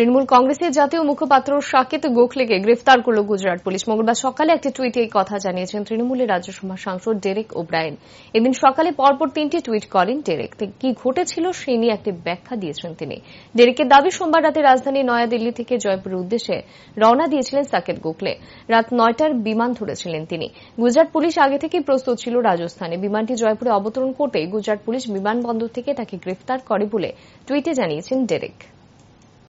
তৃণমূল কংগ্রেসের জাতীয় মুখপাত্র সাকেত গোখলেকে গ্রেফতার করল গুজরাট পুলিশ মঙ্গলবার সকালে একটি টুইটে এই কথা জানিয়েছেন তৃণমূলের রাজ্যসভা সাংসদ ডেরেক ওব্রায়েন এদিন সকালে পরপর তিনটি টুইট করেন ডেরেক কি ঘটেছিল সেই নিয়ে একটি ব্যাখ্যা দিয়েছেন তিনি ডেরেকের দাবি সোমবার রাতে রাজধানী নয়াদিল্লি থেকে জয়পুরের উদ্দেশ্যে রওনা দিয়েছিলেন সাকেত গোখলে রাত নয়টার বিমান ধরেছিলেন তিনি গুজরাট পুলিশ আগে থেকেই প্রস্তুত ছিল রাজস্থানে বিমানটি জয়পুরে অবতরণ করতেই গুজরাট পুলিশ বিমানবন্দর থেকে তাকে গ্রেফতার করে বলে টুইটে জানিয়েছেন ডেরেক